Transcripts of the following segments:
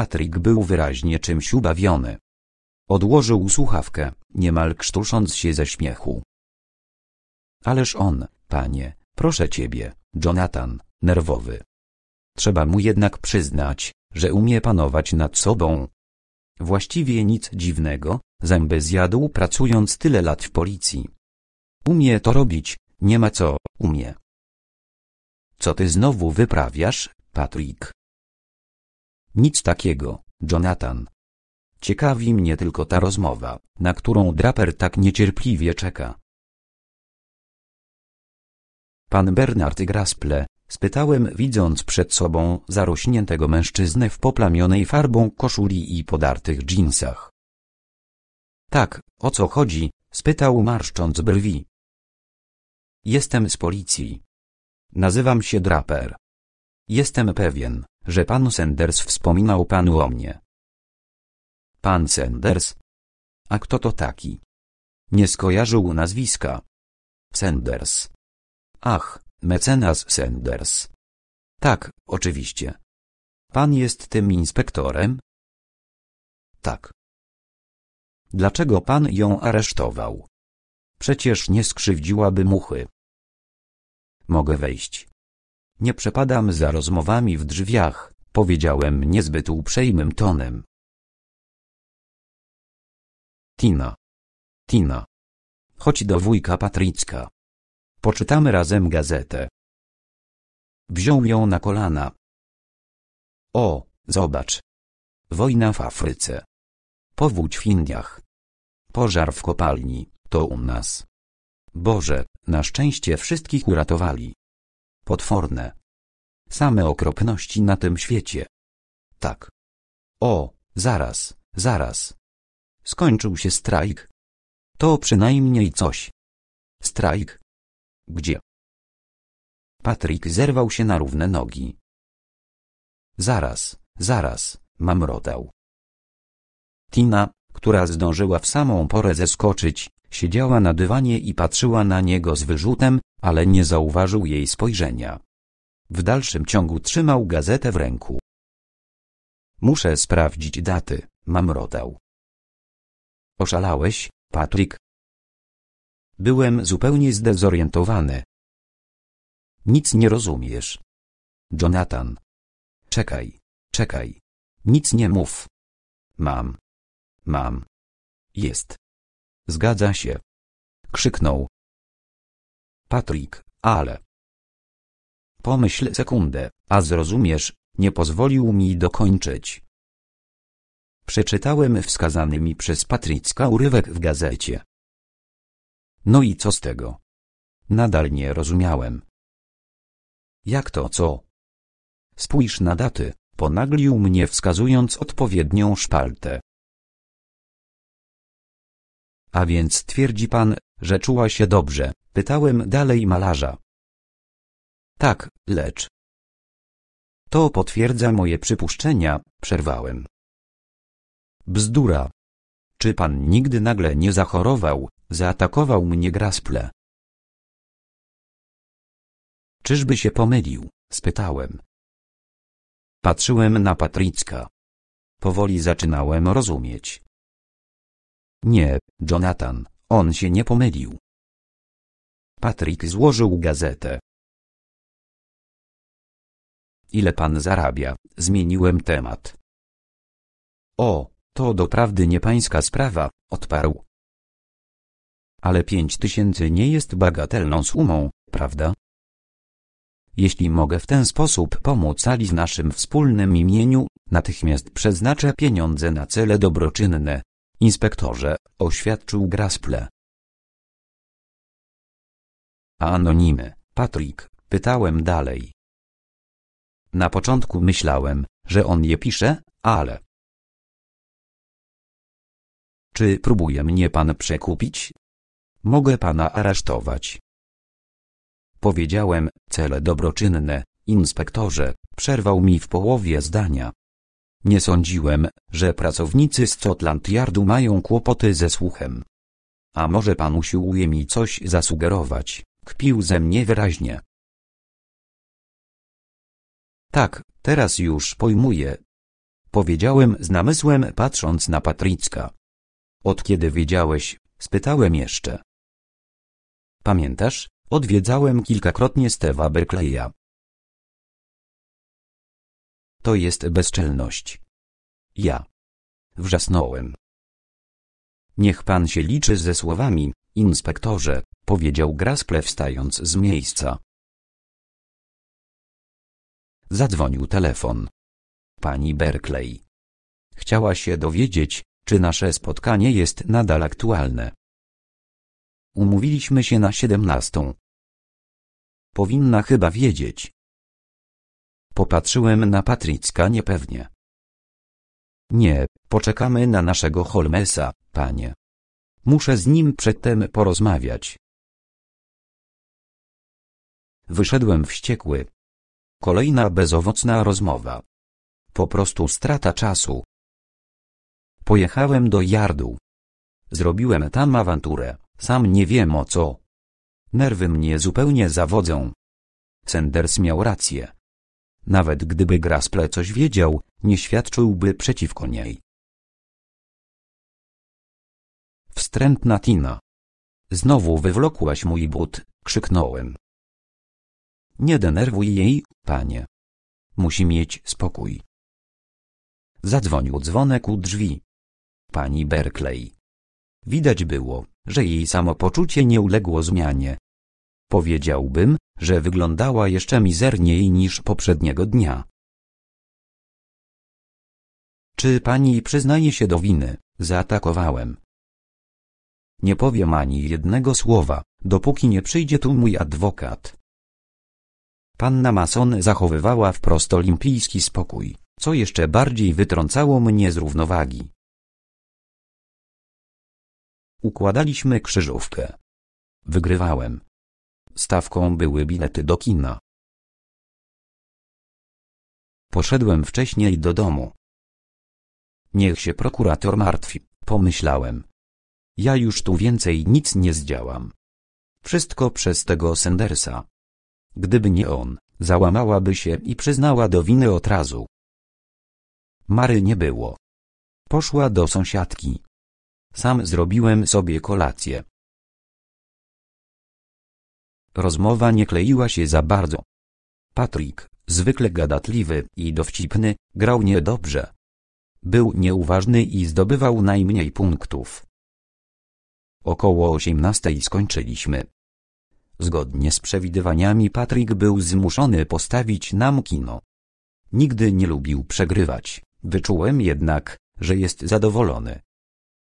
Patrick był wyraźnie czymś ubawiony. Odłożył słuchawkę, niemal krztusząc się ze śmiechu. Ależ on, panie, proszę ciebie, Jonathan, nerwowy. Trzeba mu jednak przyznać, że umie panować nad sobą. Właściwie nic dziwnego, zęby zjadł pracując tyle lat w policji. Umie to robić, nie ma co, umie. Co ty znowu wyprawiasz, Patrick? Nic takiego, Jonathan. Ciekawi mnie tylko ta rozmowa, na którą Draper tak niecierpliwie czeka. Pan Bernard Grasple, spytałem widząc przed sobą zarośniętego mężczyznę w poplamionej farbą koszuli i podartych dżinsach. Tak, o co chodzi? spytał marszcząc brwi. Jestem z policji. Nazywam się Draper. Jestem pewien, że pan Sanders wspominał panu o mnie. Pan Sanders? A kto to taki? Nie skojarzył nazwiska. Sanders. Ach, mecenas Sanders. Tak, oczywiście. Pan jest tym inspektorem? Tak. Dlaczego pan ją aresztował? Przecież nie skrzywdziłaby muchy. Mogę wejść. Nie przepadam za rozmowami w drzwiach, powiedziałem niezbyt uprzejmym tonem. Tina. Tina. Chodź do wujka Patrycka. Poczytamy razem gazetę. Wziął ją na kolana. O, zobacz. Wojna w Afryce. Powódź w Indiach. Pożar w kopalni, to u nas. Boże, na szczęście wszystkich uratowali potworne. Same okropności na tym świecie. Tak. O, zaraz, zaraz. Skończył się strajk. To przynajmniej coś. Strajk? Gdzie? Patryk zerwał się na równe nogi. Zaraz, zaraz, rodał. Tina, która zdążyła w samą porę zeskoczyć, Siedziała na dywanie i patrzyła na niego z wyrzutem, ale nie zauważył jej spojrzenia. W dalszym ciągu trzymał gazetę w ręku. Muszę sprawdzić daty, mamrotał. Oszalałeś, Patrick? Byłem zupełnie zdezorientowany. Nic nie rozumiesz. Jonathan. Czekaj, czekaj. Nic nie mów. Mam. Mam. Jest. Zgadza się. Krzyknął. Patrick, ale... Pomyśl sekundę, a zrozumiesz, nie pozwolił mi dokończyć. Przeczytałem wskazany mi przez Patricka urywek w gazecie. No i co z tego? Nadal nie rozumiałem. Jak to co? Spójrz na daty, ponaglił mnie wskazując odpowiednią szpaltę. A więc twierdzi pan, że czuła się dobrze, pytałem dalej malarza. Tak, lecz. To potwierdza moje przypuszczenia, przerwałem. Bzdura. Czy pan nigdy nagle nie zachorował, zaatakował mnie grasple? Czyżby się pomylił? spytałem. Patrzyłem na Patrycka. Powoli zaczynałem rozumieć. Nie, Jonathan, on się nie pomylił. Patryk złożył gazetę. Ile pan zarabia? Zmieniłem temat. O, to doprawdy nie pańska sprawa, odparł. Ale pięć tysięcy nie jest bagatelną sumą, prawda? Jeśli mogę w ten sposób pomóc Ali w naszym wspólnym imieniu, natychmiast przeznaczę pieniądze na cele dobroczynne. Inspektorze, oświadczył Grasple. Anonimy, Patrick, pytałem dalej. Na początku myślałem, że on je pisze, ale... Czy próbuje mnie pan przekupić? Mogę pana aresztować. Powiedziałem, cele dobroczynne, inspektorze, przerwał mi w połowie zdania. Nie sądziłem, że pracownicy Scotland Yardu mają kłopoty ze słuchem. A może pan usiłuje mi coś zasugerować, kpił ze mnie wyraźnie. Tak, teraz już pojmuję. Powiedziałem z namysłem patrząc na Patrycka. Od kiedy wiedziałeś, spytałem jeszcze. Pamiętasz, odwiedzałem kilkakrotnie Stewa Berkleya. To jest bezczelność. Ja. Wrzasnąłem. Niech pan się liczy ze słowami, inspektorze, powiedział Grasple wstając z miejsca. Zadzwonił telefon. Pani Berkeley. Chciała się dowiedzieć, czy nasze spotkanie jest nadal aktualne. Umówiliśmy się na siedemnastą. Powinna chyba wiedzieć. Popatrzyłem na Patrycka niepewnie. Nie, poczekamy na naszego Holmesa, panie. Muszę z nim przedtem porozmawiać. Wyszedłem wściekły. Kolejna bezowocna rozmowa. Po prostu strata czasu. Pojechałem do Jardu. Zrobiłem tam awanturę, sam nie wiem o co. Nerwy mnie zupełnie zawodzą. Sanders miał rację. Nawet gdyby Grasple coś wiedział, nie świadczyłby przeciwko niej. Wstrętna Tina. Znowu wywlokłaś mój but, krzyknąłem. Nie denerwuj jej, panie. Musi mieć spokój. Zadzwonił dzwonek u drzwi. Pani Berkeley. Widać było, że jej samopoczucie nie uległo zmianie. Powiedziałbym, że wyglądała jeszcze mizerniej niż poprzedniego dnia. Czy pani przyznaje się do winy? Zaatakowałem. Nie powiem ani jednego słowa, dopóki nie przyjdzie tu mój adwokat. Panna Mason zachowywała wprost olimpijski spokój, co jeszcze bardziej wytrącało mnie z równowagi. Układaliśmy krzyżówkę. Wygrywałem. Stawką były bilety do kina. Poszedłem wcześniej do domu. Niech się prokurator martwi, pomyślałem. Ja już tu więcej nic nie zdziałam. Wszystko przez tego Sendersa. Gdyby nie on, załamałaby się i przyznała do winy od razu. Mary nie było. Poszła do sąsiadki. Sam zrobiłem sobie kolację. Rozmowa nie kleiła się za bardzo. Patrick, zwykle gadatliwy i dowcipny, grał niedobrze. Był nieuważny i zdobywał najmniej punktów. Około 18 skończyliśmy. Zgodnie z przewidywaniami Patrick był zmuszony postawić nam kino. Nigdy nie lubił przegrywać, wyczułem jednak, że jest zadowolony.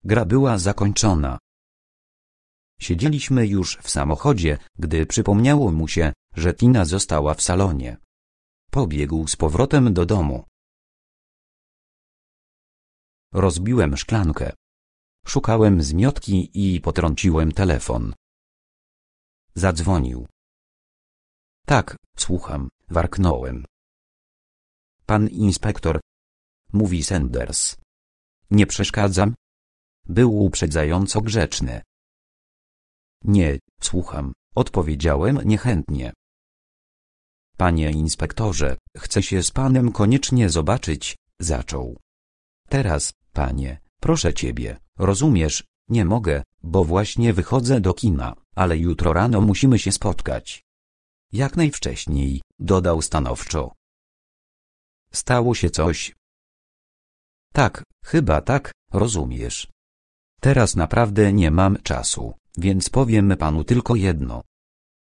Gra była zakończona. Siedzieliśmy już w samochodzie, gdy przypomniało mu się, że Tina została w salonie. Pobiegł z powrotem do domu. Rozbiłem szklankę. Szukałem zmiotki i potrąciłem telefon. Zadzwonił. Tak, słucham, warknąłem. Pan inspektor, mówi Sanders. Nie przeszkadzam? Był uprzedzająco grzeczny. Nie, słucham, odpowiedziałem niechętnie. Panie inspektorze, chcę się z panem koniecznie zobaczyć, zaczął. Teraz, panie, proszę ciebie, rozumiesz, nie mogę, bo właśnie wychodzę do kina, ale jutro rano musimy się spotkać. Jak najwcześniej, dodał stanowczo. Stało się coś. Tak, chyba tak, rozumiesz. Teraz naprawdę nie mam czasu. Więc powiem panu tylko jedno.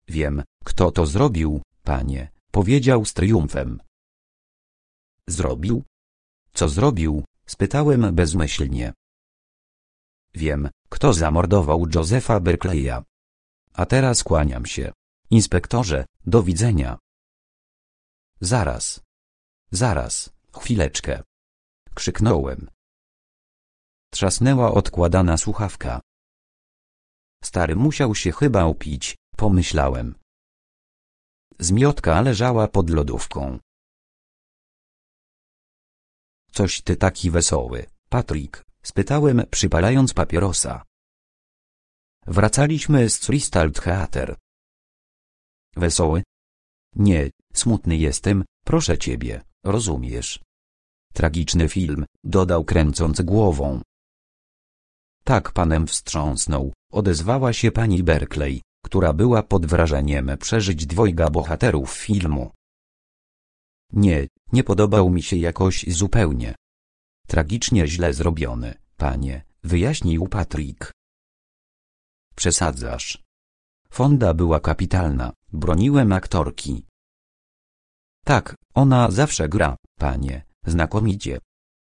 Wiem, kto to zrobił, panie, powiedział z triumfem. Zrobił? Co zrobił? spytałem bezmyślnie. Wiem, kto zamordował Josefa Berkleya. A teraz kłaniam się. Inspektorze, do widzenia. Zaraz. Zaraz, chwileczkę. Krzyknąłem. Trzasnęła odkładana słuchawka. Stary musiał się chyba upić, pomyślałem. Zmiotka leżała pod lodówką. Coś ty taki wesoły, Patrick? – spytałem przypalając papierosa. Wracaliśmy z Crystal Theater. Wesoły? Nie, smutny jestem, proszę ciebie, rozumiesz. Tragiczny film, dodał kręcąc głową. Tak panem wstrząsnął. Odezwała się pani Berkeley, która była pod wrażeniem przeżyć dwojga bohaterów filmu. Nie, nie podobał mi się jakoś zupełnie. Tragicznie źle zrobiony, panie, wyjaśnił Patrick. Przesadzasz. Fonda była kapitalna, broniłem aktorki. Tak, ona zawsze gra, panie, znakomicie.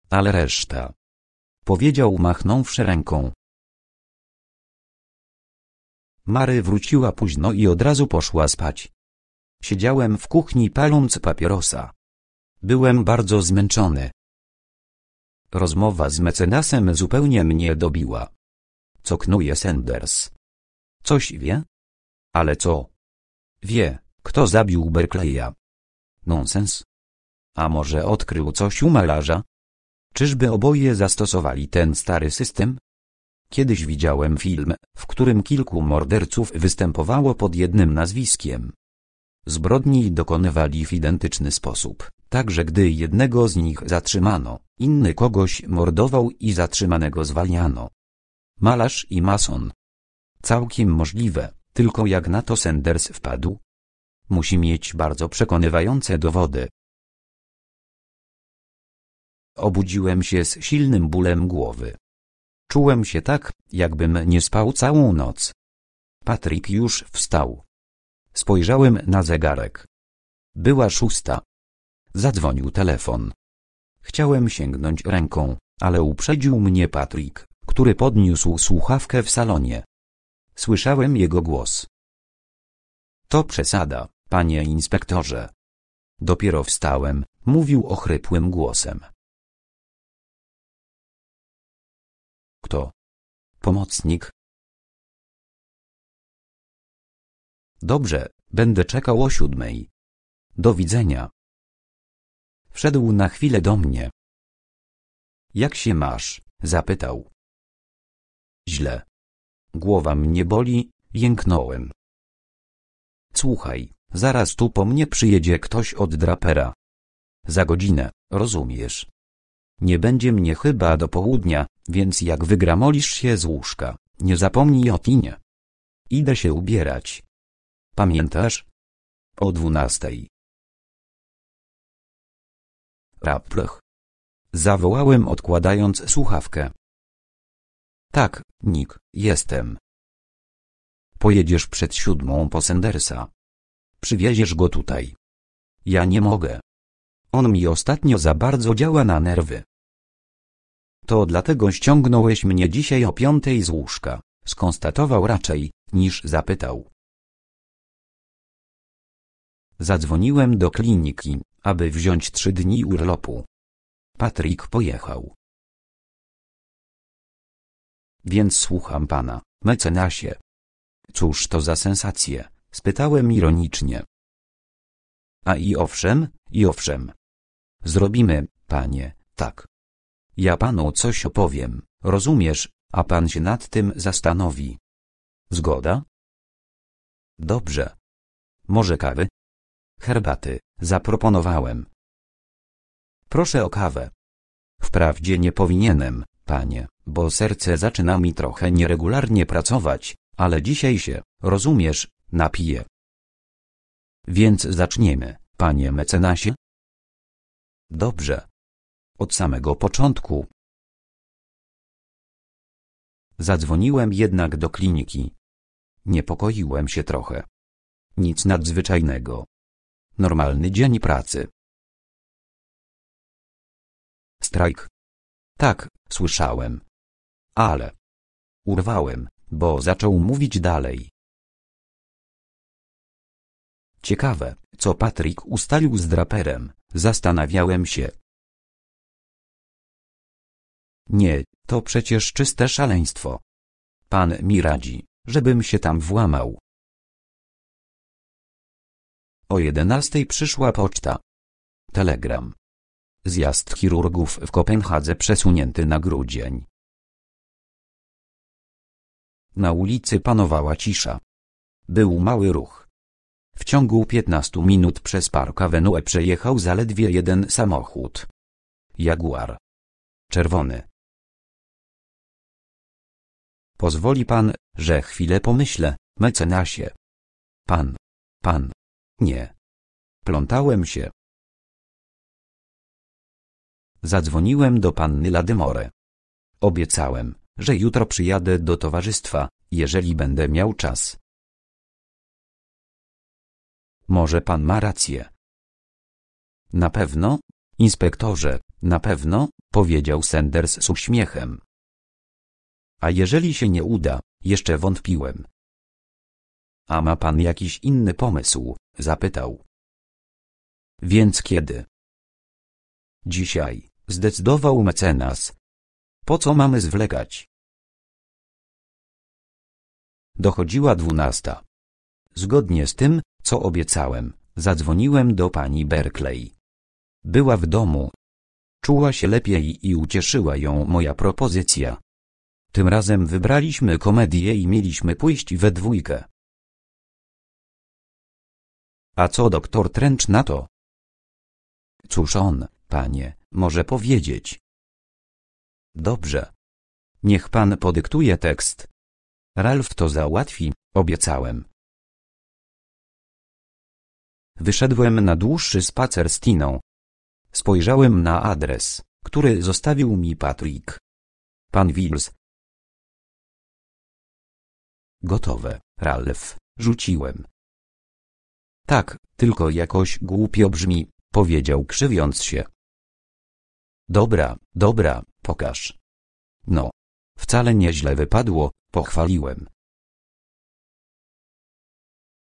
Ale reszta. Powiedział machnąwszy ręką. Mary wróciła późno i od razu poszła spać. Siedziałem w kuchni paląc papierosa. Byłem bardzo zmęczony. Rozmowa z mecenasem zupełnie mnie dobiła. Co knuje Sanders? Coś wie? Ale co? Wie, kto zabił Berkeley'a? Nonsens. A może odkrył coś u malarza? Czyżby oboje zastosowali ten stary system? Kiedyś widziałem film, w którym kilku morderców występowało pod jednym nazwiskiem. Zbrodni dokonywali w identyczny sposób, także gdy jednego z nich zatrzymano, inny kogoś mordował i zatrzymanego zwalniano. Malarz i mason. Całkiem możliwe, tylko jak na to Sanders wpadł? Musi mieć bardzo przekonywające dowody. Obudziłem się z silnym bólem głowy. Czułem się tak, jakbym nie spał całą noc. Patryk już wstał. Spojrzałem na zegarek. Była szósta. Zadzwonił telefon. Chciałem sięgnąć ręką, ale uprzedził mnie Patryk, który podniósł słuchawkę w salonie. Słyszałem jego głos. To przesada, panie inspektorze. Dopiero wstałem, mówił ochrypłym głosem. Kto? Pomocnik. Dobrze, będę czekał o siódmej. Do widzenia. Wszedł na chwilę do mnie. Jak się masz? zapytał. Źle. Głowa mnie boli, jęknąłem. Słuchaj, zaraz tu po mnie przyjedzie ktoś od drapera. Za godzinę, rozumiesz? Nie będzie mnie chyba do południa, więc jak wygramolisz się z łóżka, nie zapomnij o Tinie. Idę się ubierać. Pamiętasz? O dwunastej. Raprch. Zawołałem odkładając słuchawkę. Tak, Nick, jestem. Pojedziesz przed siódmą po Sendersa. Przywieziesz go tutaj. Ja nie mogę. On mi ostatnio za bardzo działa na nerwy to dlatego ściągnąłeś mnie dzisiaj o piątej z łóżka, skonstatował raczej, niż zapytał. Zadzwoniłem do kliniki, aby wziąć trzy dni urlopu. Patryk pojechał. Więc słucham pana, mecenasie. Cóż to za sensacje, spytałem ironicznie. A i owszem, i owszem. Zrobimy, panie, tak. Ja panu coś opowiem, rozumiesz, a pan się nad tym zastanowi. Zgoda? Dobrze. Może kawy? Herbaty, zaproponowałem. Proszę o kawę. Wprawdzie nie powinienem, panie, bo serce zaczyna mi trochę nieregularnie pracować, ale dzisiaj się, rozumiesz, napiję. Więc zaczniemy, panie mecenasie? Dobrze od samego początku. Zadzwoniłem jednak do kliniki. Niepokoiłem się trochę. Nic nadzwyczajnego. Normalny dzień pracy. Strajk. Tak, słyszałem. Ale. Urwałem, bo zaczął mówić dalej. Ciekawe, co Patryk ustalił z draperem. Zastanawiałem się, nie, to przecież czyste szaleństwo. Pan mi radzi, żebym się tam włamał. O jedenastej przyszła poczta. Telegram. Zjazd chirurgów w Kopenhadze przesunięty na grudzień. Na ulicy panowała cisza. Był mały ruch. W ciągu 15 minut przez park Avenue przejechał zaledwie jeden samochód. Jaguar. Czerwony. Pozwoli pan, że chwilę pomyślę, mecenasie. Pan. Pan. Nie. Plątałem się. Zadzwoniłem do panny Ladymore. Obiecałem, że jutro przyjadę do towarzystwa, jeżeli będę miał czas. Może pan ma rację. Na pewno, inspektorze, na pewno, powiedział Sanders z uśmiechem. A jeżeli się nie uda, jeszcze wątpiłem. A ma pan jakiś inny pomysł? zapytał. Więc kiedy? Dzisiaj, zdecydował mecenas. Po co mamy zwlekać? Dochodziła dwunasta. Zgodnie z tym, co obiecałem, zadzwoniłem do pani Berkeley. Była w domu. Czuła się lepiej i ucieszyła ją moja propozycja. Tym razem wybraliśmy komedię i mieliśmy pójść we dwójkę. A co doktor Trench na to? Cóż on, panie, może powiedzieć. Dobrze. Niech pan podyktuje tekst. Ralf to załatwi, obiecałem. Wyszedłem na dłuższy spacer z Tiną. Spojrzałem na adres, który zostawił mi Patrick. Pan Wills, Gotowe, Ralf, rzuciłem. Tak, tylko jakoś głupio brzmi, powiedział krzywiąc się. Dobra, dobra, pokaż. No, wcale nieźle wypadło, pochwaliłem.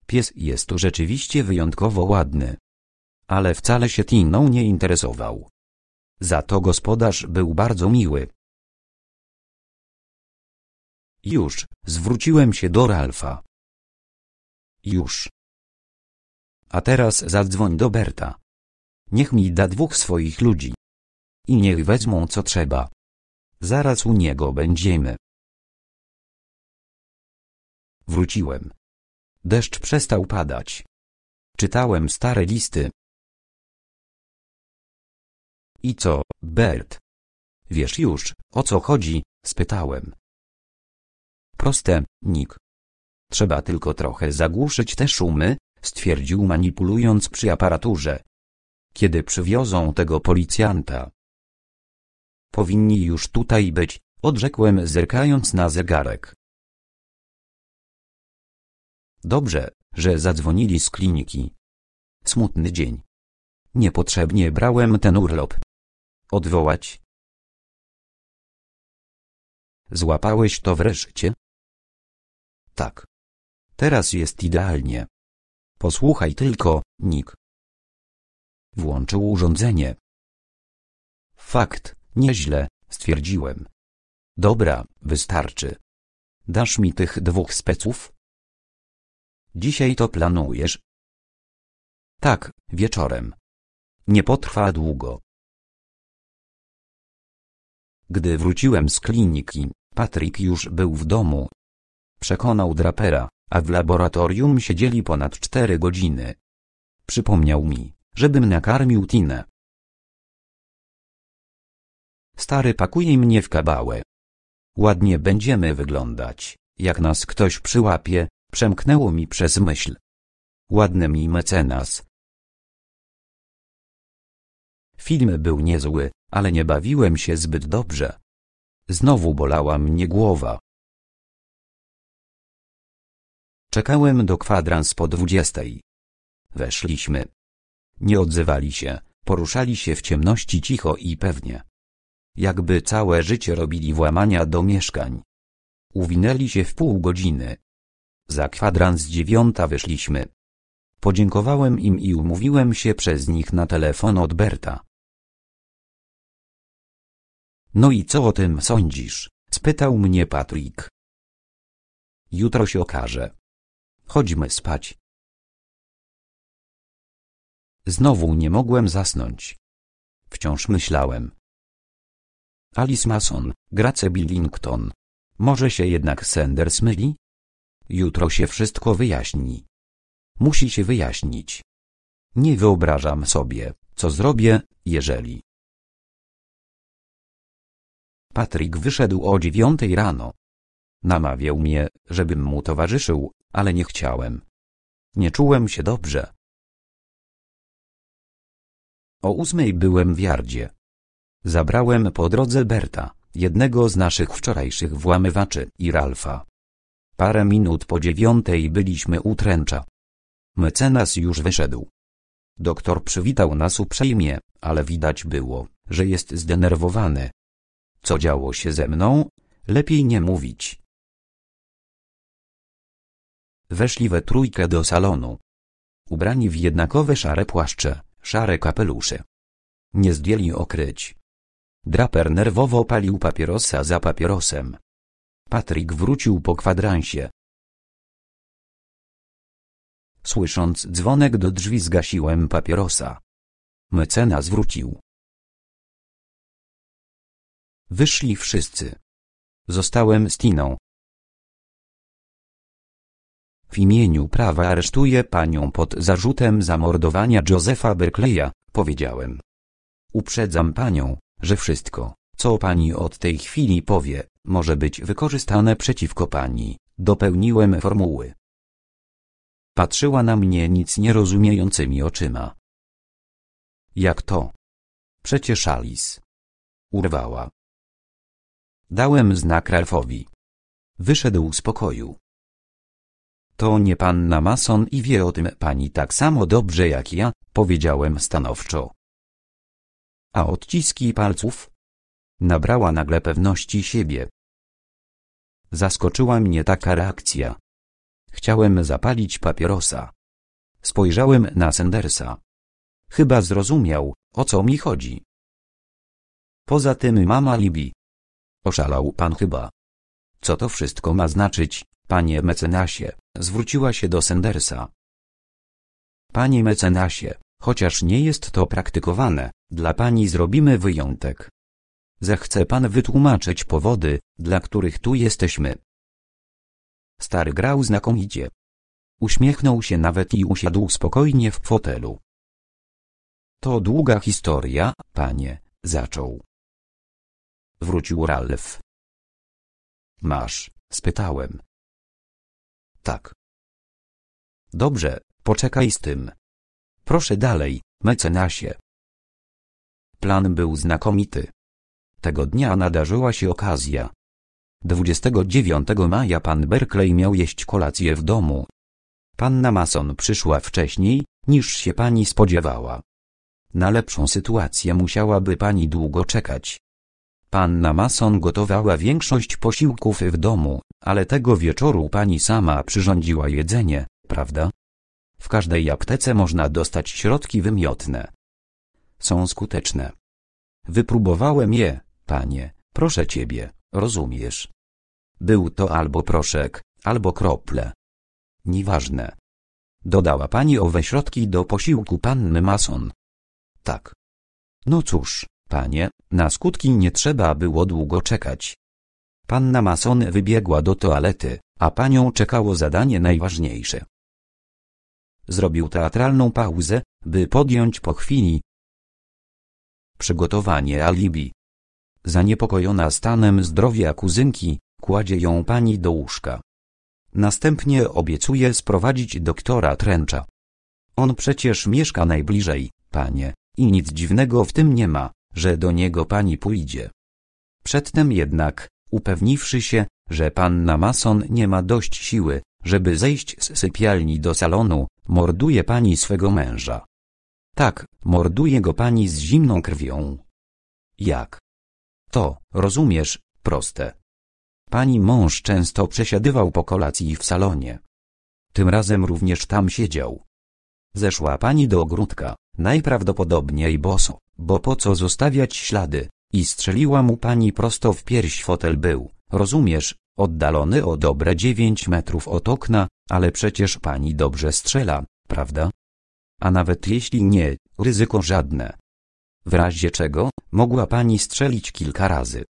Pies jest tu rzeczywiście wyjątkowo ładny. Ale wcale się Tiną nie interesował. Za to gospodarz był bardzo miły. Już, zwróciłem się do Ralfa. Już. A teraz zadzwoń do Berta. Niech mi da dwóch swoich ludzi. I niech wezmą co trzeba. Zaraz u niego będziemy. Wróciłem. Deszcz przestał padać. Czytałem stare listy. I co, Bert? Wiesz już, o co chodzi? spytałem. Proste, nik. Trzeba tylko trochę zagłuszyć te szumy, stwierdził manipulując przy aparaturze. Kiedy przywiozą tego policjanta? Powinni już tutaj być, odrzekłem zerkając na zegarek. Dobrze, że zadzwonili z kliniki. Smutny dzień. Niepotrzebnie brałem ten urlop. Odwołać? Złapałeś to wreszcie? Tak. Teraz jest idealnie. Posłuchaj tylko, Nick. Włączył urządzenie. Fakt, nieźle, stwierdziłem. Dobra, wystarczy. Dasz mi tych dwóch speców? Dzisiaj to planujesz? Tak, wieczorem. Nie potrwa długo. Gdy wróciłem z kliniki, Patryk już był w domu Przekonał drapera, a w laboratorium siedzieli ponad cztery godziny. Przypomniał mi, żebym nakarmił Tinę. Stary pakuje mnie w kabałę. Ładnie będziemy wyglądać, jak nas ktoś przyłapie, przemknęło mi przez myśl. Ładny mi mecenas. Film był niezły, ale nie bawiłem się zbyt dobrze. Znowu bolała mnie głowa. Czekałem do kwadrans po dwudziestej. Weszliśmy. Nie odzywali się, poruszali się w ciemności cicho i pewnie. Jakby całe życie robili włamania do mieszkań. Uwinęli się w pół godziny. Za kwadrans dziewiąta wyszliśmy. Podziękowałem im i umówiłem się przez nich na telefon od Berta. No i co o tym sądzisz? spytał mnie Patrick. Jutro się okaże. Chodźmy spać. Znowu nie mogłem zasnąć. Wciąż myślałem. Alice Mason, Grace Billington. Może się jednak Sanders myli? Jutro się wszystko wyjaśni. Musi się wyjaśnić. Nie wyobrażam sobie, co zrobię, jeżeli... Patrick wyszedł o dziewiątej rano. Namawiał mnie, żebym mu towarzyszył, ale nie chciałem. Nie czułem się dobrze. O ósmej byłem w Jardzie. Zabrałem po drodze Berta, jednego z naszych wczorajszych włamywaczy i Ralfa. Parę minut po dziewiątej byliśmy u Tręcza. Mecenas już wyszedł. Doktor przywitał nas uprzejmie, ale widać było, że jest zdenerwowany. Co działo się ze mną? Lepiej nie mówić. Weszli we trójkę do salonu. Ubrani w jednakowe szare płaszcze, szare kapelusze. Nie zdjęli okryć. Draper nerwowo palił papierosa za papierosem. Patryk wrócił po kwadransie. Słysząc dzwonek do drzwi zgasiłem papierosa. Mecena zwrócił. Wyszli wszyscy. Zostałem z Tiną. W imieniu prawa aresztuję panią pod zarzutem zamordowania Josepha Berkeleya, powiedziałem. Uprzedzam panią, że wszystko, co pani od tej chwili powie, może być wykorzystane przeciwko pani, dopełniłem formuły. Patrzyła na mnie nic rozumiejącymi oczyma. Jak to? Przecież Alice. Urwała. Dałem znak Ralfowi. Wyszedł z pokoju. To nie panna Mason i wie o tym pani tak samo dobrze jak ja, powiedziałem stanowczo. A odciski palców? Nabrała nagle pewności siebie. Zaskoczyła mnie taka reakcja. Chciałem zapalić papierosa. Spojrzałem na Sandersa. Chyba zrozumiał, o co mi chodzi. Poza tym mama Libi. Oszalał pan chyba. Co to wszystko ma znaczyć, panie mecenasie? zwróciła się do Sandersa. Panie mecenasie, chociaż nie jest to praktykowane, dla pani zrobimy wyjątek. Zechce pan wytłumaczyć powody, dla których tu jesteśmy. Stary grał znakomicie. Uśmiechnął się nawet i usiadł spokojnie w fotelu. To długa historia, panie, zaczął. Wrócił Ralf. Masz, spytałem, tak. Dobrze, poczekaj z tym. Proszę dalej, mecenasie. Plan był znakomity. Tego dnia nadarzyła się okazja. 29 maja pan Berkeley miał jeść kolację w domu. Panna Mason przyszła wcześniej, niż się pani spodziewała. Na lepszą sytuację musiałaby pani długo czekać. Panna Mason gotowała większość posiłków w domu, ale tego wieczoru pani sama przyrządziła jedzenie, prawda? W każdej aptece można dostać środki wymiotne. Są skuteczne. Wypróbowałem je, panie, proszę ciebie, rozumiesz? Był to albo proszek, albo krople. Nieważne. Dodała pani owe środki do posiłku panny Mason. Tak. No cóż, Panie, na skutki nie trzeba było długo czekać. Panna Mason wybiegła do toalety, a panią czekało zadanie najważniejsze. Zrobił teatralną pauzę, by podjąć po chwili. Przygotowanie alibi. Zaniepokojona stanem zdrowia kuzynki, kładzie ją pani do łóżka. Następnie obiecuje sprowadzić doktora Tręcza. On przecież mieszka najbliżej, panie, i nic dziwnego w tym nie ma że do niego pani pójdzie. Przedtem jednak, upewniwszy się, że panna Mason nie ma dość siły, żeby zejść z sypialni do salonu, morduje pani swego męża. Tak, morduje go pani z zimną krwią. Jak? To, rozumiesz, proste. Pani mąż często przesiadywał po kolacji w salonie. Tym razem również tam siedział. Zeszła pani do ogródka, najprawdopodobniej boso. Bo po co zostawiać ślady? I strzeliła mu pani prosto w pierś fotel był, rozumiesz, oddalony o dobre dziewięć metrów od okna, ale przecież pani dobrze strzela, prawda? A nawet jeśli nie, ryzyko żadne. W razie czego, mogła pani strzelić kilka razy.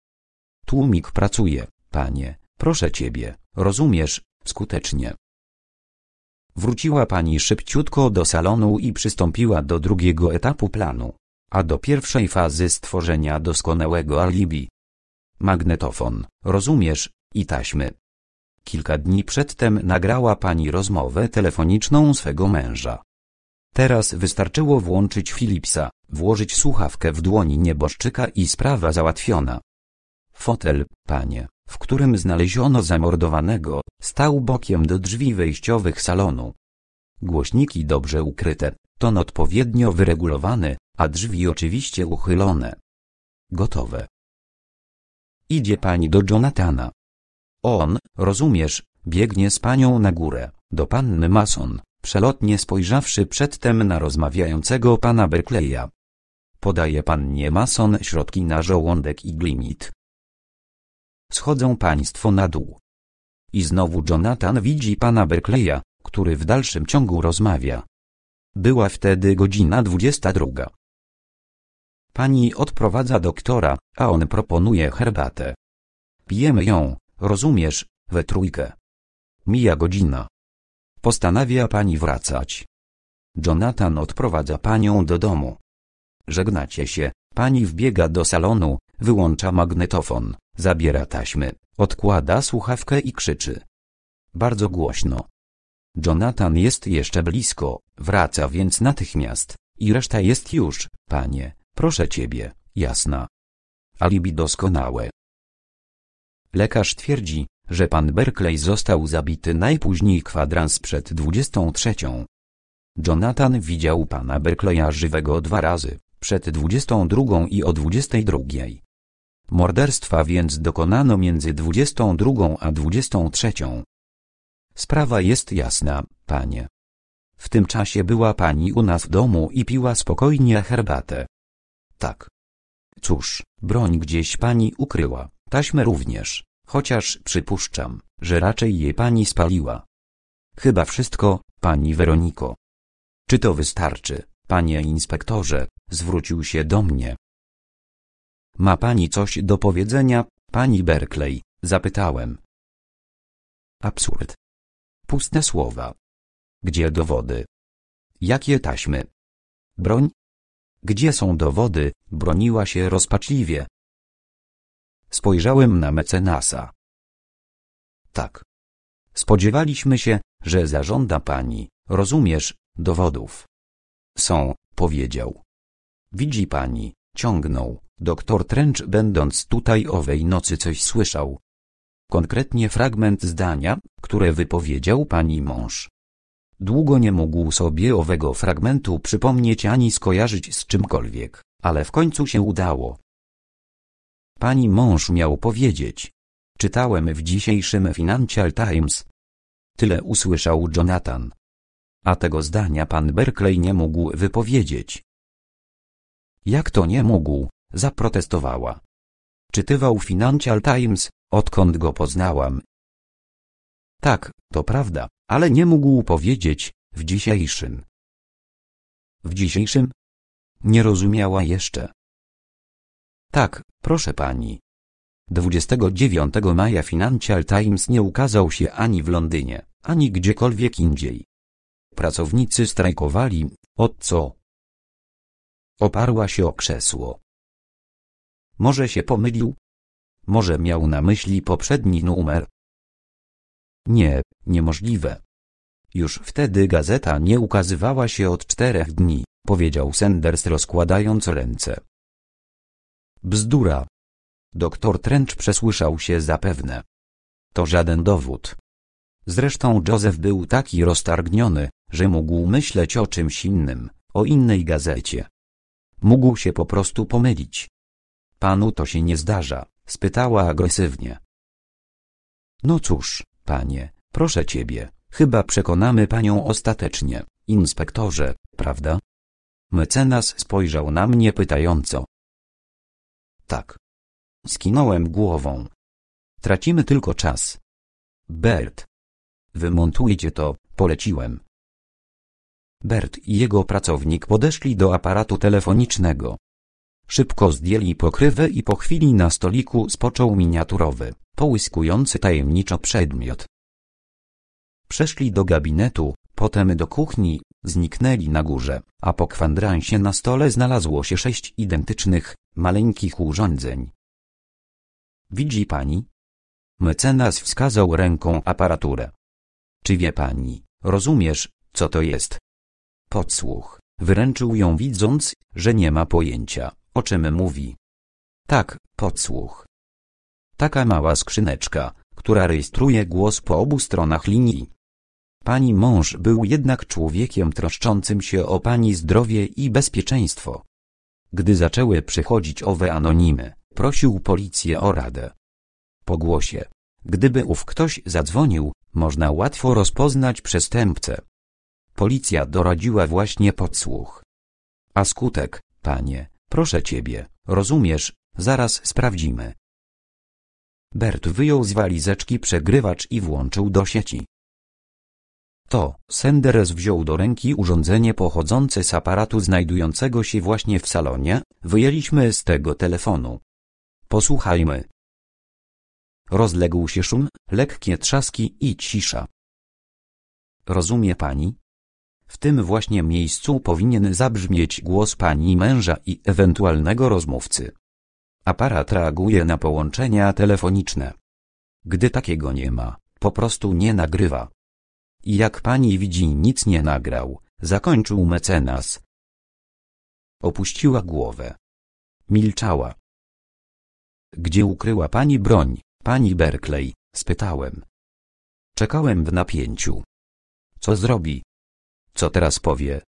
Tłumik pracuje, panie, proszę ciebie, rozumiesz, skutecznie. Wróciła pani szybciutko do salonu i przystąpiła do drugiego etapu planu a do pierwszej fazy stworzenia doskonałego alibi. Magnetofon, rozumiesz, i taśmy. Kilka dni przedtem nagrała pani rozmowę telefoniczną swego męża. Teraz wystarczyło włączyć Philipsa, włożyć słuchawkę w dłoni nieboszczyka i sprawa załatwiona. Fotel, panie, w którym znaleziono zamordowanego, stał bokiem do drzwi wejściowych salonu. Głośniki dobrze ukryte, ton odpowiednio wyregulowany, a drzwi oczywiście uchylone. Gotowe. Idzie pani do Jonathana. On, rozumiesz, biegnie z panią na górę, do panny Mason, przelotnie spojrzawszy przedtem na rozmawiającego pana Berkleya. Podaje pannie Mason środki na żołądek i glimit. Schodzą państwo na dół. I znowu Jonathan widzi pana Berkleya, który w dalszym ciągu rozmawia. Była wtedy godzina dwudziesta druga. Pani odprowadza doktora, a on proponuje herbatę. Pijemy ją, rozumiesz, we trójkę. Mija godzina. Postanawia pani wracać. Jonathan odprowadza panią do domu. Żegnacie się, pani wbiega do salonu, wyłącza magnetofon, zabiera taśmy, odkłada słuchawkę i krzyczy. Bardzo głośno. Jonathan jest jeszcze blisko, wraca więc natychmiast, i reszta jest już, panie. Proszę ciebie, jasna. Alibi doskonałe. Lekarz twierdzi, że pan Berkeley został zabity najpóźniej kwadrans przed 23. Jonathan widział pana Berkeleya żywego dwa razy, przed 22 i o 22. Morderstwa więc dokonano między 22 a 23. Sprawa jest jasna, panie. W tym czasie była pani u nas w domu i piła spokojnie herbatę tak. Cóż, broń gdzieś pani ukryła, taśmę również, chociaż przypuszczam, że raczej je pani spaliła. Chyba wszystko, pani Weroniko. Czy to wystarczy, panie inspektorze, zwrócił się do mnie. Ma pani coś do powiedzenia, pani Berkeley, zapytałem. Absurd. Puste słowa. Gdzie dowody? Jakie taśmy? Broń? Gdzie są dowody? broniła się rozpaczliwie. Spojrzałem na mecenasa. Tak. Spodziewaliśmy się, że zażąda pani, rozumiesz, dowodów. Są, powiedział. Widzi pani, ciągnął, doktor Trench będąc tutaj owej nocy coś słyszał. Konkretnie fragment zdania, które wypowiedział pani mąż. Długo nie mógł sobie owego fragmentu przypomnieć ani skojarzyć z czymkolwiek, ale w końcu się udało. Pani mąż miał powiedzieć. Czytałem w dzisiejszym Financial Times. Tyle usłyszał Jonathan. A tego zdania pan Berkeley nie mógł wypowiedzieć. Jak to nie mógł? zaprotestowała. Czytywał Financial Times, odkąd go poznałam. Tak, to prawda ale nie mógł powiedzieć, w dzisiejszym. W dzisiejszym? Nie rozumiała jeszcze. Tak, proszę pani. 29 maja Financial Times nie ukazał się ani w Londynie, ani gdziekolwiek indziej. Pracownicy strajkowali, od co? Oparła się o krzesło. Może się pomylił? Może miał na myśli poprzedni numer, nie, niemożliwe. Już wtedy gazeta nie ukazywała się od czterech dni, powiedział Sanders rozkładając ręce. Bzdura. Doktor Trench przesłyszał się zapewne. To żaden dowód. Zresztą Joseph był taki roztargniony, że mógł myśleć o czymś innym, o innej gazecie. Mógł się po prostu pomylić. Panu to się nie zdarza, spytała agresywnie. No cóż, Panie, proszę ciebie, chyba przekonamy panią ostatecznie, inspektorze, prawda? Mecenas spojrzał na mnie pytająco. Tak. Skinąłem głową. Tracimy tylko czas. Bert. Wymontujcie to, poleciłem. Bert i jego pracownik podeszli do aparatu telefonicznego. Szybko zdjęli pokrywę i po chwili na stoliku spoczął miniaturowy, połyskujący tajemniczo przedmiot. Przeszli do gabinetu, potem do kuchni, zniknęli na górze, a po kwadransie na stole znalazło się sześć identycznych, maleńkich urządzeń. Widzi pani? Mecenas wskazał ręką aparaturę. Czy wie pani, rozumiesz, co to jest? Podsłuch, wyręczył ją widząc, że nie ma pojęcia, o czym mówi? Tak, podsłuch. Taka mała skrzyneczka, która rejestruje głos po obu stronach linii. Pani mąż był jednak człowiekiem troszczącym się o pani zdrowie i bezpieczeństwo. Gdy zaczęły przychodzić owe anonimy, prosił policję o radę. Po głosie. Gdyby ów ktoś zadzwonił, można łatwo rozpoznać przestępcę. Policja doradziła właśnie podsłuch. A skutek, panie, Proszę ciebie, rozumiesz, zaraz sprawdzimy. Bert wyjął z walizeczki przegrywacz i włączył do sieci. To, Senderes wziął do ręki urządzenie pochodzące z aparatu znajdującego się właśnie w salonie, wyjęliśmy z tego telefonu. Posłuchajmy. Rozległ się szum, lekkie trzaski i cisza. Rozumie pani, w tym właśnie miejscu powinien zabrzmieć głos pani męża i ewentualnego rozmówcy. Aparat reaguje na połączenia telefoniczne. Gdy takiego nie ma, po prostu nie nagrywa. I jak pani widzi nic nie nagrał, zakończył mecenas. Opuściła głowę. Milczała. Gdzie ukryła pani broń, pani Berkeley? spytałem. Czekałem w napięciu. Co zrobi? Co teraz powie?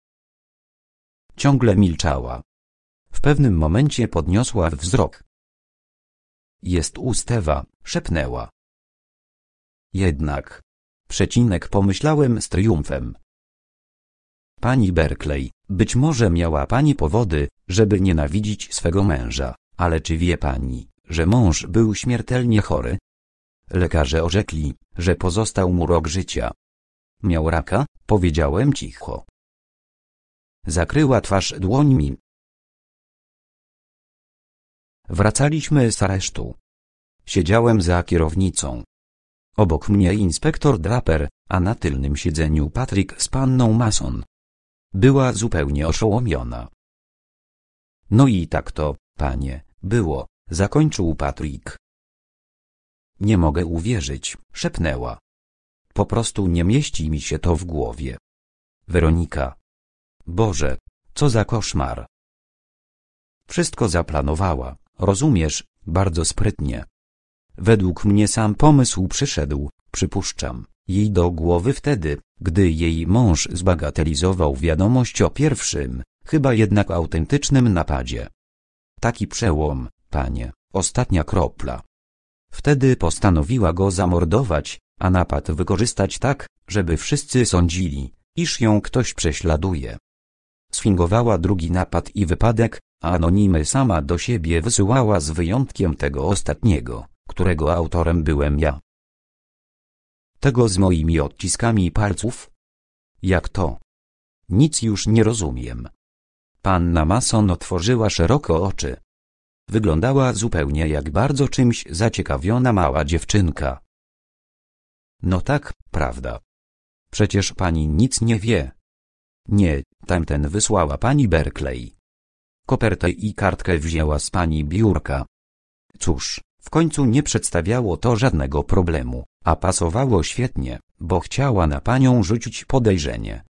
Ciągle milczała. W pewnym momencie podniosła wzrok. Jest ustewa, szepnęła. Jednak. Przecinek pomyślałem z triumfem. Pani Berkeley, być może miała pani powody, żeby nienawidzić swego męża, ale czy wie pani, że mąż był śmiertelnie chory? Lekarze orzekli, że pozostał mu rok życia, Miał raka, powiedziałem cicho. Zakryła twarz dłońmi. Wracaliśmy z aresztu. Siedziałem za kierownicą. Obok mnie inspektor Draper, a na tylnym siedzeniu Patrick z panną Mason. Była zupełnie oszołomiona. No i tak to, panie, było, zakończył Patrick. Nie mogę uwierzyć, szepnęła. Po prostu nie mieści mi się to w głowie. Weronika. Boże, co za koszmar. Wszystko zaplanowała, rozumiesz, bardzo sprytnie. Według mnie sam pomysł przyszedł, przypuszczam, jej do głowy wtedy, gdy jej mąż zbagatelizował wiadomość o pierwszym, chyba jednak autentycznym napadzie. Taki przełom, panie, ostatnia kropla. Wtedy postanowiła go zamordować, a napad wykorzystać tak, żeby wszyscy sądzili, iż ją ktoś prześladuje. Sfingowała drugi napad i wypadek, a anonimy sama do siebie wysyłała z wyjątkiem tego ostatniego, którego autorem byłem ja. Tego z moimi odciskami palców? Jak to? Nic już nie rozumiem. Panna Mason otworzyła szeroko oczy. Wyglądała zupełnie jak bardzo czymś zaciekawiona mała dziewczynka. No tak, prawda. Przecież pani nic nie wie. Nie, tamten wysłała pani Berkeley. Kopertę i kartkę wzięła z pani biurka. Cóż, w końcu nie przedstawiało to żadnego problemu, a pasowało świetnie, bo chciała na panią rzucić podejrzenie.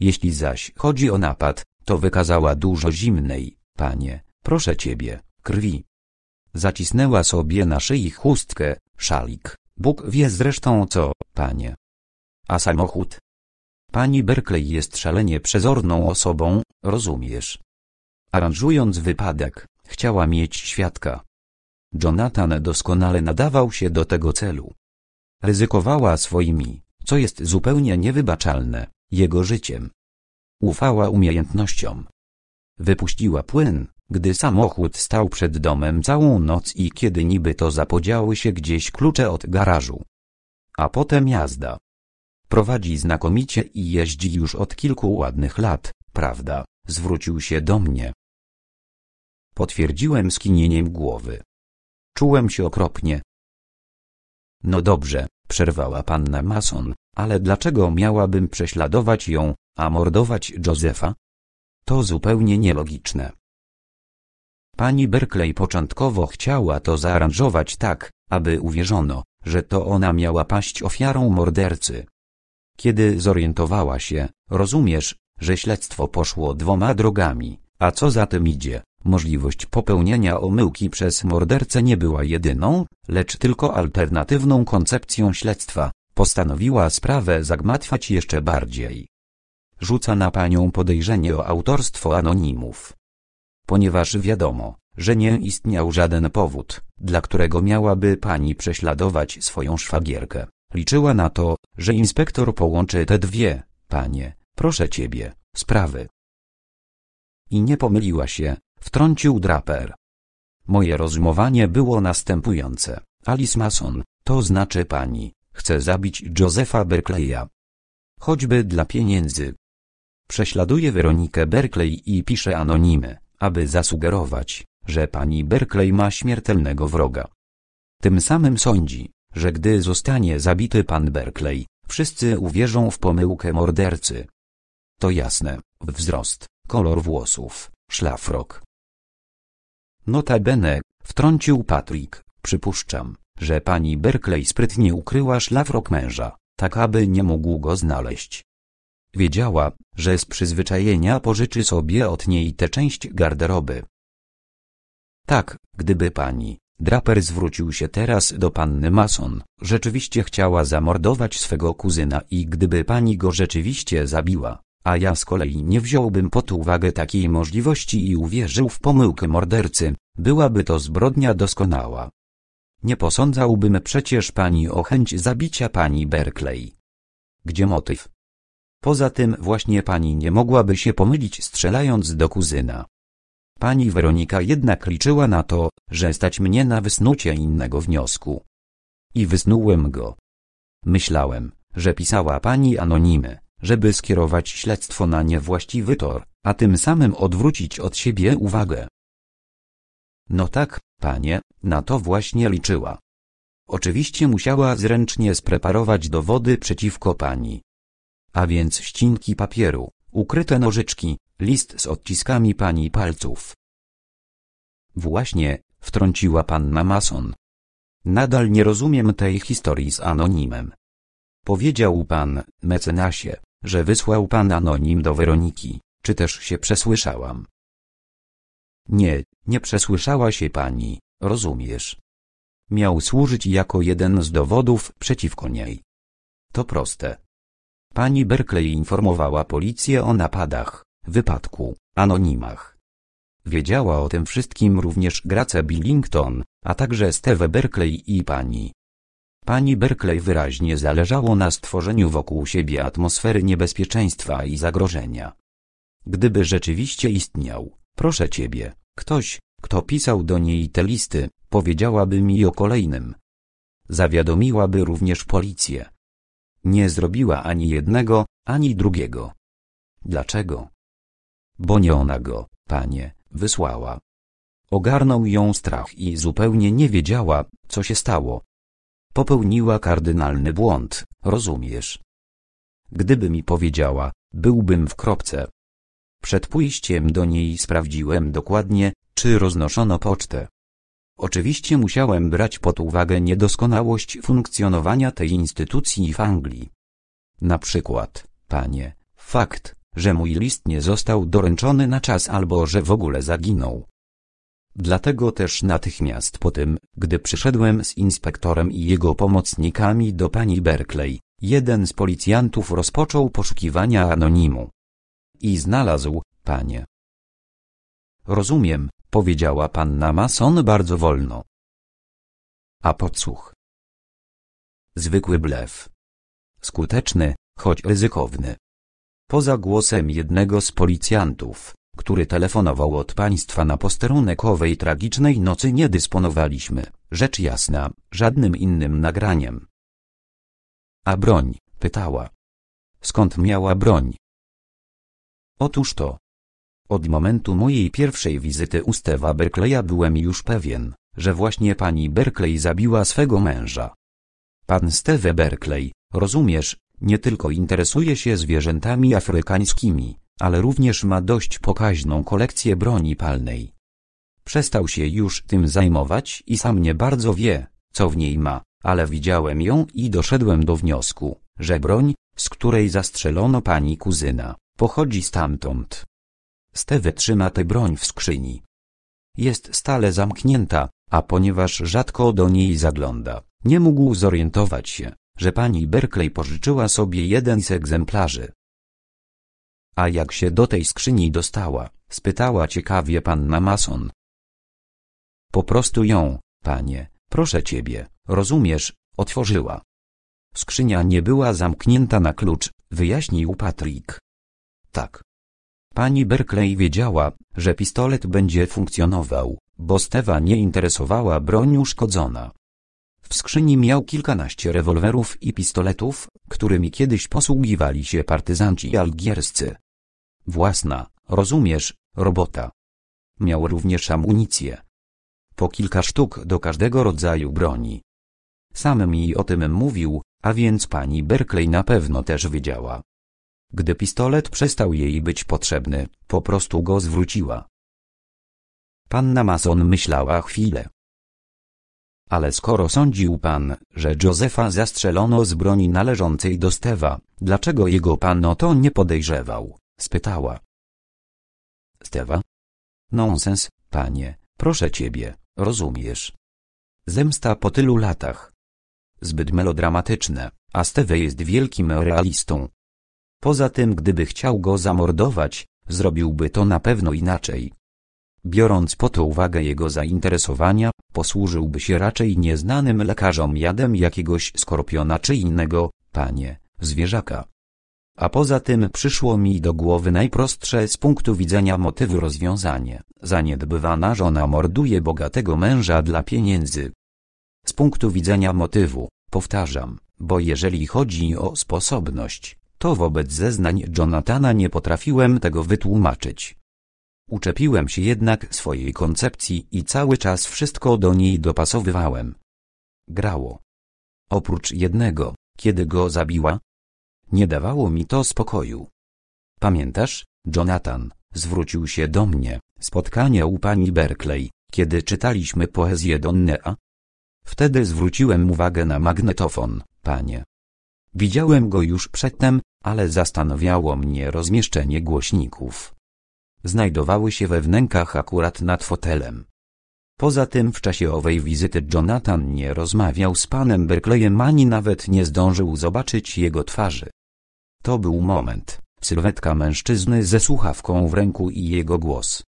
Jeśli zaś chodzi o napad, to wykazała dużo zimnej, panie, proszę ciebie, krwi. Zacisnęła sobie na szyi chustkę, szalik, Bóg wie zresztą co, panie. A samochód? Pani Berkeley jest szalenie przezorną osobą, rozumiesz? Aranżując wypadek, chciała mieć świadka. Jonathan doskonale nadawał się do tego celu. Ryzykowała swoimi, co jest zupełnie niewybaczalne, jego życiem. Ufała umiejętnościom. Wypuściła płyn, gdy samochód stał przed domem całą noc i kiedy niby to zapodziały się gdzieś klucze od garażu. A potem jazda. Prowadzi znakomicie i jeździ już od kilku ładnych lat, prawda? Zwrócił się do mnie. Potwierdziłem skinieniem głowy. Czułem się okropnie. No dobrze, przerwała panna Mason, ale dlaczego miałabym prześladować ją, a mordować Josefa? To zupełnie nielogiczne. Pani Berkeley początkowo chciała to zaaranżować tak, aby uwierzono, że to ona miała paść ofiarą mordercy. Kiedy zorientowała się, rozumiesz, że śledztwo poszło dwoma drogami, a co za tym idzie, możliwość popełnienia omyłki przez mordercę nie była jedyną, lecz tylko alternatywną koncepcją śledztwa, postanowiła sprawę zagmatwać jeszcze bardziej. Rzuca na panią podejrzenie o autorstwo anonimów ponieważ wiadomo, że nie istniał żaden powód, dla którego miałaby pani prześladować swoją szwagierkę. Liczyła na to, że inspektor połączy te dwie, panie, proszę ciebie, sprawy. I nie pomyliła się, wtrącił draper. Moje rozmowanie było następujące. Alice Mason, to znaczy pani, chce zabić Josefa Berkeleya. Choćby dla pieniędzy. Prześladuje Weronikę Berkeley i pisze anonimy aby zasugerować, że pani Berkeley ma śmiertelnego wroga. Tym samym sądzi, że gdy zostanie zabity pan Berkeley, wszyscy uwierzą w pomyłkę mordercy. To jasne, wzrost, kolor włosów, szlafrok. Notabene, wtrącił Patrick, przypuszczam, że pani Berkeley sprytnie ukryła szlafrok męża, tak aby nie mógł go znaleźć. Wiedziała, że z przyzwyczajenia pożyczy sobie od niej tę część garderoby. Tak, gdyby pani, Draper zwrócił się teraz do panny Mason, rzeczywiście chciała zamordować swego kuzyna i gdyby pani go rzeczywiście zabiła, a ja z kolei nie wziąłbym pod uwagę takiej możliwości i uwierzył w pomyłkę mordercy, byłaby to zbrodnia doskonała. Nie posądzałbym przecież pani o chęć zabicia pani Berkeley. Gdzie motyw? Poza tym właśnie pani nie mogłaby się pomylić strzelając do kuzyna. Pani Weronika jednak liczyła na to, że stać mnie na wysnucie innego wniosku. I wysnułem go. Myślałem, że pisała pani anonimy, żeby skierować śledztwo na niewłaściwy tor, a tym samym odwrócić od siebie uwagę. No tak, panie, na to właśnie liczyła. Oczywiście musiała zręcznie spreparować dowody przeciwko pani, a więc ścinki papieru, ukryte nożyczki, list z odciskami pani palców. Właśnie, wtrąciła panna Mason. Nadal nie rozumiem tej historii z anonimem. Powiedział pan, mecenasie, że wysłał pan anonim do Weroniki, czy też się przesłyszałam? Nie, nie przesłyszała się pani, rozumiesz. Miał służyć jako jeden z dowodów przeciwko niej. To proste. Pani Berkeley informowała policję o napadach, wypadku, anonimach. Wiedziała o tym wszystkim również Grace Billington, a także Steve Berkeley i pani. Pani Berkeley wyraźnie zależało na stworzeniu wokół siebie atmosfery niebezpieczeństwa i zagrożenia. Gdyby rzeczywiście istniał, proszę ciebie, ktoś, kto pisał do niej te listy, powiedziałaby mi o kolejnym. Zawiadomiłaby również policję. Nie zrobiła ani jednego, ani drugiego. Dlaczego? Bo nie ona go, panie, wysłała. Ogarnął ją strach i zupełnie nie wiedziała, co się stało. Popełniła kardynalny błąd, rozumiesz? Gdyby mi powiedziała, byłbym w kropce. Przed pójściem do niej sprawdziłem dokładnie, czy roznoszono pocztę. Oczywiście musiałem brać pod uwagę niedoskonałość funkcjonowania tej instytucji w Anglii. Na przykład, panie, fakt, że mój list nie został doręczony na czas albo że w ogóle zaginął. Dlatego też natychmiast po tym, gdy przyszedłem z inspektorem i jego pomocnikami do pani Berkeley, jeden z policjantów rozpoczął poszukiwania anonimu. I znalazł, panie, Rozumiem, powiedziała panna Mason bardzo wolno. A podsłuch? Zwykły blef. Skuteczny, choć ryzykowny. Poza głosem jednego z policjantów, który telefonował od państwa na posterunek owej tragicznej nocy nie dysponowaliśmy, rzecz jasna, żadnym innym nagraniem. A broń, pytała. Skąd miała broń? Otóż to, od momentu mojej pierwszej wizyty u Stewa Berkeleya byłem już pewien, że właśnie pani Berkeley zabiła swego męża. Pan Steve Berkeley, rozumiesz, nie tylko interesuje się zwierzętami afrykańskimi, ale również ma dość pokaźną kolekcję broni palnej. Przestał się już tym zajmować i sam nie bardzo wie, co w niej ma, ale widziałem ją i doszedłem do wniosku, że broń, z której zastrzelono pani kuzyna, pochodzi stamtąd. Steve trzyma tę broń w skrzyni. Jest stale zamknięta, a ponieważ rzadko do niej zagląda, nie mógł zorientować się, że pani Berkeley pożyczyła sobie jeden z egzemplarzy. A jak się do tej skrzyni dostała? spytała ciekawie panna Mason. Po prostu ją, panie, proszę ciebie, rozumiesz, otworzyła. Skrzynia nie była zamknięta na klucz, wyjaśnił Patrick. Tak, Pani Berkeley wiedziała, że pistolet będzie funkcjonował, bo Stewa nie interesowała broń uszkodzona. W skrzyni miał kilkanaście rewolwerów i pistoletów, którymi kiedyś posługiwali się partyzanci algierscy. Własna, rozumiesz, robota. Miał również amunicję. Po kilka sztuk do każdego rodzaju broni. Sam mi o tym mówił, a więc pani Berkeley na pewno też wiedziała. Gdy pistolet przestał jej być potrzebny, po prostu go zwróciła. Panna Mason myślała chwilę. Ale skoro sądził pan, że Józefa zastrzelono z broni należącej do Stewa, dlaczego jego pan o to nie podejrzewał? spytała. Stewa? Nonsens, panie, proszę ciebie, rozumiesz. Zemsta po tylu latach. Zbyt melodramatyczne, a Steve jest wielkim realistą, Poza tym gdyby chciał go zamordować, zrobiłby to na pewno inaczej. Biorąc po to uwagę jego zainteresowania, posłużyłby się raczej nieznanym lekarzom jadem jakiegoś skorpiona czy innego, panie, zwierzaka. A poza tym przyszło mi do głowy najprostsze z punktu widzenia motywu rozwiązanie. Zaniedbywana żona morduje bogatego męża dla pieniędzy. Z punktu widzenia motywu, powtarzam, bo jeżeli chodzi o sposobność, to wobec zeznań Jonathana nie potrafiłem tego wytłumaczyć. Uczepiłem się jednak swojej koncepcji i cały czas wszystko do niej dopasowywałem. Grało. Oprócz jednego, kiedy go zabiła? Nie dawało mi to spokoju. Pamiętasz, Jonathan, zwrócił się do mnie, spotkania u pani Berkeley, kiedy czytaliśmy poezję Donnea? Wtedy zwróciłem uwagę na magnetofon, panie. Widziałem go już przedtem, ale zastanawiało mnie rozmieszczenie głośników. Znajdowały się we wnękach akurat nad fotelem. Poza tym w czasie owej wizyty Jonathan nie rozmawiał z panem Berkleyem ani nawet nie zdążył zobaczyć jego twarzy. To był moment, sylwetka mężczyzny ze słuchawką w ręku i jego głos.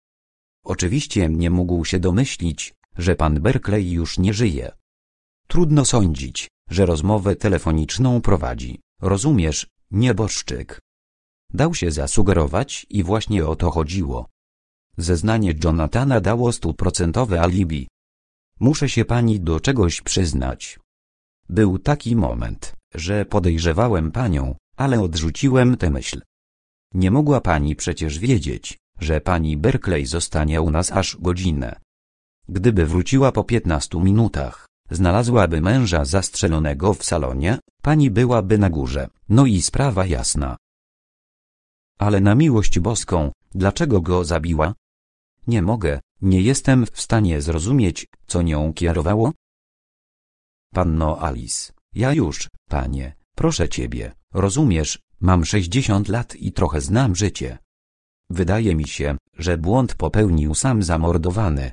Oczywiście nie mógł się domyślić, że pan Berkeley już nie żyje. Trudno sądzić, że rozmowę telefoniczną prowadzi, rozumiesz, Nieboszczyk. Dał się zasugerować i właśnie o to chodziło. Zeznanie Jonathana dało stuprocentowe alibi. Muszę się pani do czegoś przyznać. Był taki moment, że podejrzewałem panią, ale odrzuciłem tę myśl. Nie mogła pani przecież wiedzieć, że pani Berkeley zostanie u nas aż godzinę. Gdyby wróciła po piętnastu minutach, Znalazłaby męża zastrzelonego w salonie, pani byłaby na górze, no i sprawa jasna. Ale na miłość boską, dlaczego go zabiła? Nie mogę, nie jestem w stanie zrozumieć, co nią kierowało. Panno Alice, ja już, panie, proszę ciebie, rozumiesz, mam sześćdziesiąt lat i trochę znam życie. Wydaje mi się, że błąd popełnił sam zamordowany.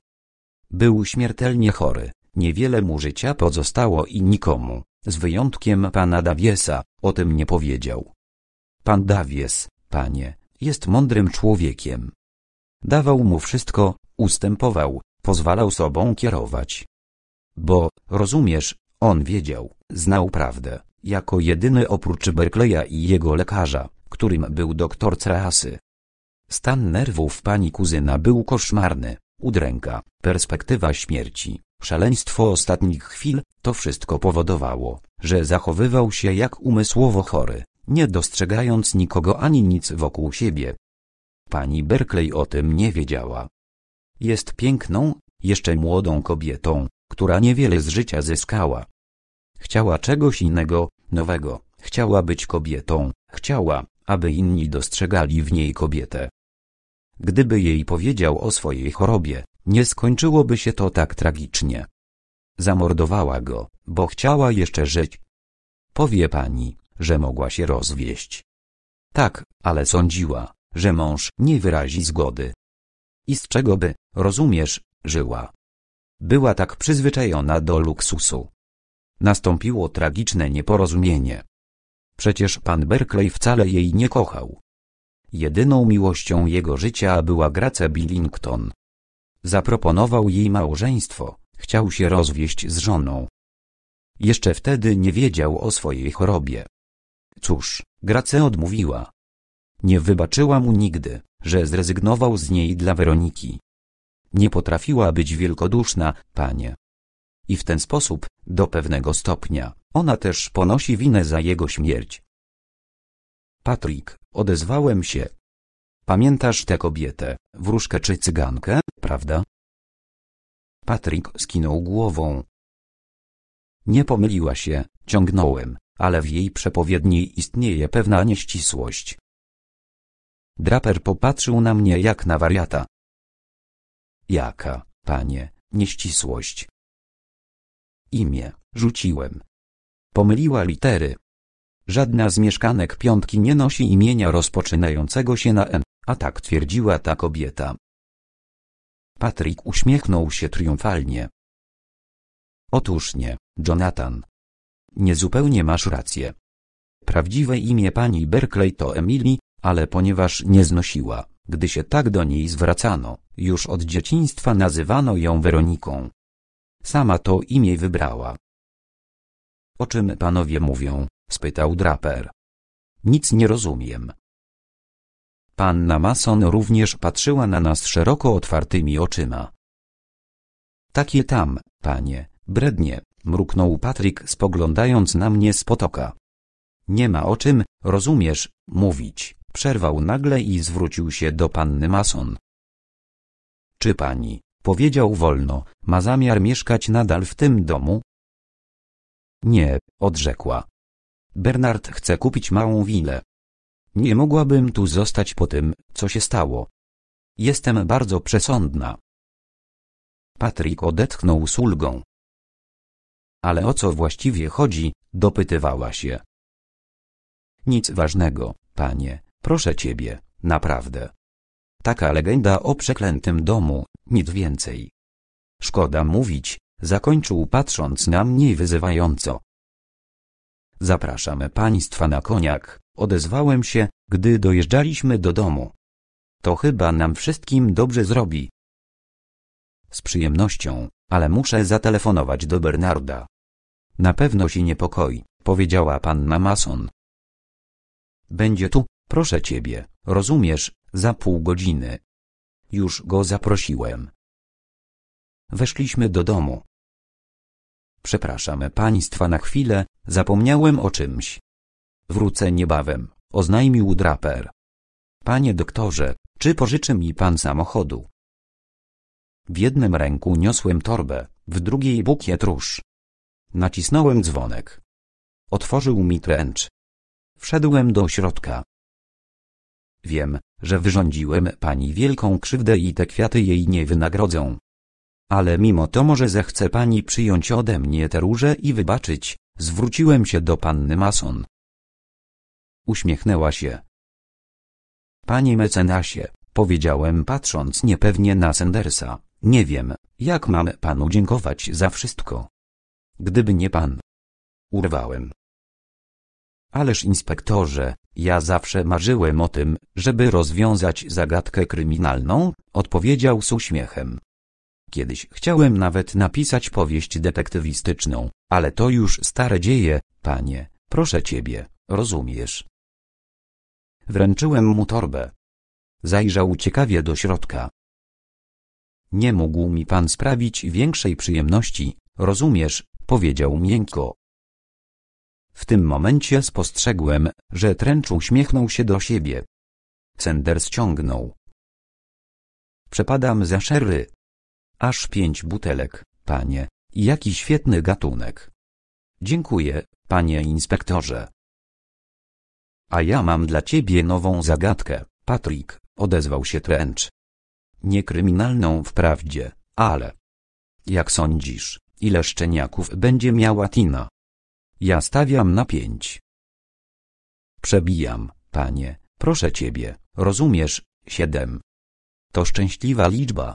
Był śmiertelnie chory. Niewiele mu życia pozostało i nikomu, z wyjątkiem pana Dawiesa, o tym nie powiedział. Pan Dawies, panie, jest mądrym człowiekiem. Dawał mu wszystko, ustępował, pozwalał sobą kierować. Bo, rozumiesz, on wiedział, znał prawdę, jako jedyny oprócz Berkleya i jego lekarza, którym był doktor Creasy. Stan nerwów pani kuzyna był koszmarny, udręka, perspektywa śmierci, Szaleństwo ostatnich chwil, to wszystko powodowało, że zachowywał się jak umysłowo chory, nie dostrzegając nikogo ani nic wokół siebie. Pani Berkeley o tym nie wiedziała. Jest piękną, jeszcze młodą kobietą, która niewiele z życia zyskała. Chciała czegoś innego, nowego, chciała być kobietą, chciała, aby inni dostrzegali w niej kobietę. Gdyby jej powiedział o swojej chorobie, nie skończyłoby się to tak tragicznie. Zamordowała go, bo chciała jeszcze żyć. Powie pani, że mogła się rozwieść. Tak, ale sądziła, że mąż nie wyrazi zgody. I z czego by, rozumiesz, żyła. Była tak przyzwyczajona do luksusu. Nastąpiło tragiczne nieporozumienie. Przecież pan Berkeley wcale jej nie kochał. Jedyną miłością jego życia była Grace Billington. Zaproponował jej małżeństwo, chciał się rozwieść z żoną. Jeszcze wtedy nie wiedział o swojej chorobie. Cóż, Grace odmówiła. Nie wybaczyła mu nigdy, że zrezygnował z niej dla Weroniki. Nie potrafiła być wielkoduszna, panie. I w ten sposób, do pewnego stopnia, ona też ponosi winę za jego śmierć. Patrick, odezwałem się, Pamiętasz tę kobietę, wróżkę czy cygankę, prawda? Patryk skinął głową. Nie pomyliła się, ciągnąłem, ale w jej przepowiedni istnieje pewna nieścisłość. Draper popatrzył na mnie jak na wariata. Jaka, panie, nieścisłość? Imię, rzuciłem. Pomyliła litery. Żadna z mieszkanek piątki nie nosi imienia rozpoczynającego się na M. A tak twierdziła ta kobieta. Patrick uśmiechnął się triumfalnie. Otóż nie, Jonathan. Niezupełnie masz rację. Prawdziwe imię pani Berkeley to Emily, ale ponieważ nie znosiła, gdy się tak do niej zwracano, już od dzieciństwa nazywano ją Weroniką. Sama to imię wybrała. O czym panowie mówią? spytał draper. Nic nie rozumiem. Panna Mason również patrzyła na nas szeroko otwartymi oczyma. Takie tam, panie, brednie, mruknął Patryk spoglądając na mnie z potoka. Nie ma o czym, rozumiesz, mówić, przerwał nagle i zwrócił się do panny Mason. Czy pani, powiedział wolno, ma zamiar mieszkać nadal w tym domu? Nie, odrzekła. Bernard chce kupić małą willę. Nie mogłabym tu zostać po tym, co się stało. Jestem bardzo przesądna. Patryk odetchnął z ulgą. Ale o co właściwie chodzi, dopytywała się. Nic ważnego, panie, proszę ciebie, naprawdę. Taka legenda o przeklętym domu, nic więcej. Szkoda mówić, zakończył patrząc na mnie wyzywająco. Zapraszamy państwa na koniak. Odezwałem się, gdy dojeżdżaliśmy do domu. To chyba nam wszystkim dobrze zrobi. Z przyjemnością, ale muszę zatelefonować do Bernarda. Na pewno się niepokoi, powiedziała panna Mason. Będzie tu, proszę ciebie, rozumiesz, za pół godziny. Już go zaprosiłem. Weszliśmy do domu. Przepraszam państwa na chwilę, zapomniałem o czymś. Wrócę niebawem, oznajmił draper. Panie doktorze, czy pożyczy mi pan samochodu? W jednym ręku niosłem torbę, w drugiej bukiet róż. Nacisnąłem dzwonek. Otworzył mi tręcz. Wszedłem do środka. Wiem, że wyrządziłem pani wielką krzywdę i te kwiaty jej nie wynagrodzą. Ale mimo to może zechce pani przyjąć ode mnie te róże i wybaczyć, zwróciłem się do panny Mason. Uśmiechnęła się. Panie mecenasie, powiedziałem patrząc niepewnie na Sendersa. nie wiem, jak mam panu dziękować za wszystko. Gdyby nie pan. Urwałem. Ależ inspektorze, ja zawsze marzyłem o tym, żeby rozwiązać zagadkę kryminalną, odpowiedział z uśmiechem. Kiedyś chciałem nawet napisać powieść detektywistyczną, ale to już stare dzieje, panie, proszę ciebie, rozumiesz. Wręczyłem mu torbę. Zajrzał ciekawie do środka. Nie mógł mi pan sprawić większej przyjemności, rozumiesz, powiedział miękko. W tym momencie spostrzegłem, że tręcz uśmiechnął się do siebie. Sender ściągnął. Przepadam za szery. Aż pięć butelek, panie. Jaki świetny gatunek. Dziękuję, panie inspektorze. A ja mam dla ciebie nową zagadkę, Patrick, odezwał się Trench. Nie kryminalną wprawdzie, ale... Jak sądzisz, ile szczeniaków będzie miała Tina? Ja stawiam na pięć. Przebijam, panie, proszę ciebie, rozumiesz, siedem. To szczęśliwa liczba.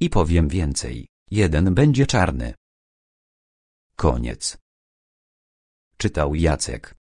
I powiem więcej, jeden będzie czarny. Koniec. Czytał Jacek.